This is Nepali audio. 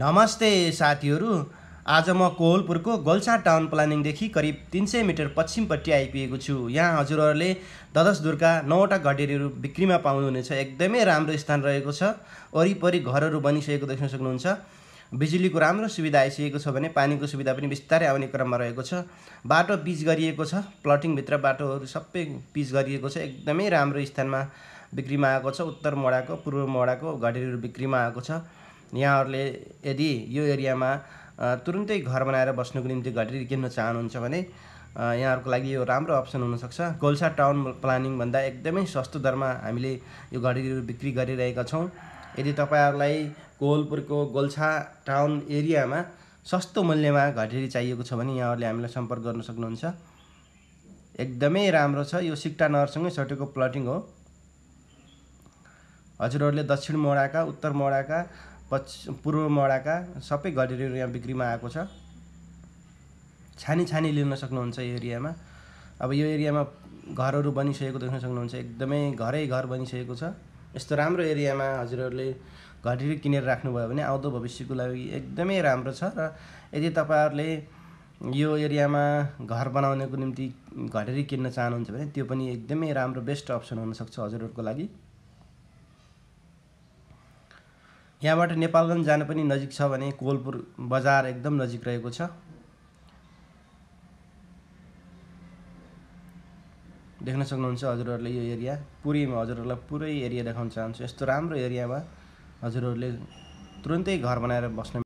नमस्ते साथीहरू आज म कोहलपुरको गोल्सा टाउन प्लानिङदेखि करिब तिन सय मिटर पश्चिमपट्टि आइपुगेको छु यहाँ हजुरहरूले ददस दुर्गा नौवटा घडेरीहरू बिक्रीमा पाउनुहुनेछ एकदमै राम्रो स्थान रहेको छ वरिपरि घरहरू बनिसकेको देख्न सक्नुहुन्छ बिजुलीको राम्रो सुविधा आइसकेको छ भने पानीको सुविधा पनि बिस्तारै आउने क्रममा रहेको छ बाटो पिच गरिएको छ प्लटिङभित्र बाटोहरू सबै पिच गरिएको छ एकदमै राम्रो स्थानमा बिक्रीमा आएको छ उत्तर मोडाको पूर्व मोडाको घडेरीहरू बिक्रीमा आएको छ यहाँहरूले यदि यो एरियामा तुरुन्तै घर बनाएर बस्नुको निम्ति घटेर किन्न चाहनुहुन्छ भने यहाँहरूको लागि यो राम्रो अप्सन हुनसक्छ गोल्सा टाउन प्लानिङभन्दा एकदमै सस्तो दरमा हामीले यो घडेरीहरू बिक्री गरिरहेका छौँ यदि तपाईँहरूलाई गोलपुरको गोल्छा टाउन एरियामा सस्तो मूल्यमा घडेरी चाहिएको छ भने यहाँहरूले हामीलाई सम्पर्क गर्न सक्नुहुन्छ एकदमै राम्रो छ यो सिक्टा नगरसँगै सटेको प्लटिङ हो हजुरहरूले दक्षिण मोडाका उत्तर मोडाका पश्चिम पूर्व मडाका सबै घडेरीहरू यहाँ बिक्रीमा आएको छ छानी छानी लिन सक्नुहुन्छ यो एरियामा अब यो एरियामा घरहरू बनिसकेको देख्न सक्नुहुन्छ एकदमै घरै घर बनिसकेको छ यस्तो राम्रो एरियामा हजुरहरूले घडेरी किनेर राख्नुभयो भने आउँदो भविष्यको लागि एकदमै राम्रो छ र यदि तपाईँहरूले यो एरियामा घर बनाउनको निम्ति घडेरी किन्न चाहनुहुन्छ भने त्यो पनि एकदमै राम्रो बेस्ट अप्सन हुनसक्छ हजुरहरूको लागि यहाँबाट नेपालगञ्ज जान पनि नजिक छ भने कोलपुर बजार एकदम नजिक रहेको छ देख्न सक्नुहुन्छ हजुरहरूले यो एरिया पुरै म हजुरहरूलाई पुरै एरिया देखाउन चाहन्छु यस्तो राम्रो एरियामा हजुरहरूले तुरन्तै घर बनाएर बस्न